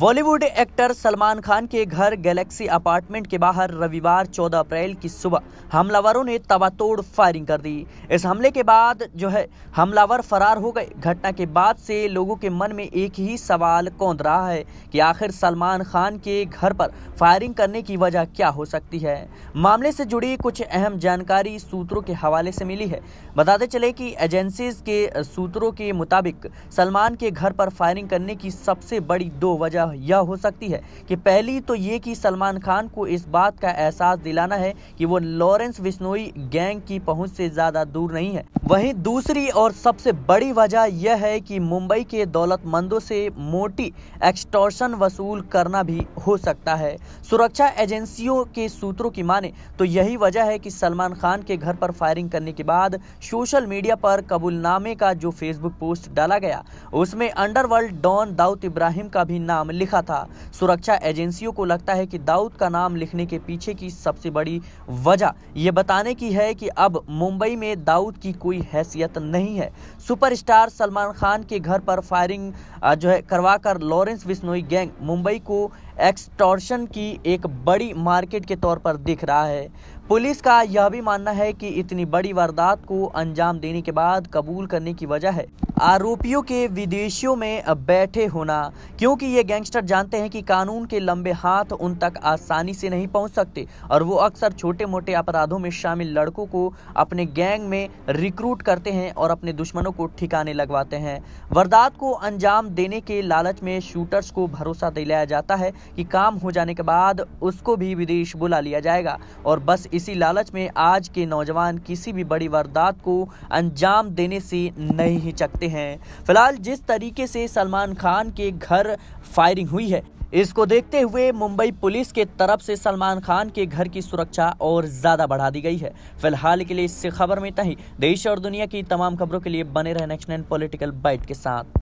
Bollywood actor Salman Khan के घर Galaxy apartment के बाहर रविवार 14 अप्रैल की सुबह हमलावरों ने तबातोड़ फायरिंग कर दी इस हमले के बाद जो है हमलावर फरार हो गए घटना के बाद से लोगों के मन में एक ही सवाल कौंध रहा है कि आखिर सलमान खान के घर पर फायरिंग करने की वजह क्या हो सकती है मामले से जुड़ी कुछ अहम जानकारी सूत्रों के हवाले से मिली है बताते चले कि एजेंसीज के सूत्रों के मुताबिक सलमान के घर पर फायरिंग करने की सबसे बड़ी दो वजह वजह यह हो सकती है कि पहली तो ये कि सलमान खान को इस बात का एहसास दिलाना है कि वो लॉरेंस बिश्नोई गैंग की पहुंच से ज़्यादा दूर नहीं है वहीं दूसरी और सबसे बड़ी वजह यह है कि मुंबई के दौलतमंदों से मोटी एक्सटॉर्शन वसूल करना भी हो सकता है सुरक्षा एजेंसियों के सूत्रों की माने तो यही वजह है कि सलमान खान के घर पर फायरिंग करने के बाद सोशल मीडिया पर कबूलनामे का जो फेसबुक पोस्ट डाला गया उसमें अंडरवर्ल्ड डॉन दाऊद इब्राहिम का भी नाम लिखा था सुरक्षा एजेंसियों को लगता है कि दाऊद का नाम लिखने के पीछे की सबसे बड़ी वजह यह बताने की है कि अब मुंबई में दाऊद की कोई हैसियत नहीं है सुपरस्टार सलमान खान के घर पर फायरिंग जो है करवाकर लॉरेंस बिश्नोई गैंग मुंबई को एक्सटॉर्शन की एक बड़ी मार्केट के तौर पर दिख रहा है पुलिस का यह भी मानना है कि इतनी बड़ी वारदात को अंजाम देने के बाद कबूल करने की वजह है आरोपियों के विदेशियों में बैठे होना क्योंकि ये गैंगस्टर जानते हैं कि कानून के लंबे हाथ उन तक आसानी से नहीं पहुंच सकते और वो अक्सर छोटे मोटे अपराधों में शामिल लड़कों को अपने गैंग में रिक्रूट करते हैं और अपने दुश्मनों को ठिकाने लगवाते हैं वारदात को अंजाम देने के लालच में शूटर्स को भरोसा दिलाया जाता है कि काम हो जाने के बाद उसको भी विदेश बुला लिया जाएगा और बस इसी लालच में आज के नौजवान किसी भी बड़ी वारदात को अंजाम देने से नहीं हिचकते हैं फिलहाल जिस तरीके से सलमान खान के घर फायरिंग हुई है इसको देखते हुए मुंबई पुलिस के तरफ से सलमान खान के घर की सुरक्षा और ज्यादा बढ़ा दी गई है फिलहाल के लिए इससे खबर में तही देश और दुनिया की तमाम खबरों के लिए बने रहे नेक्स्ट पॉलिटिकल बाइट के साथ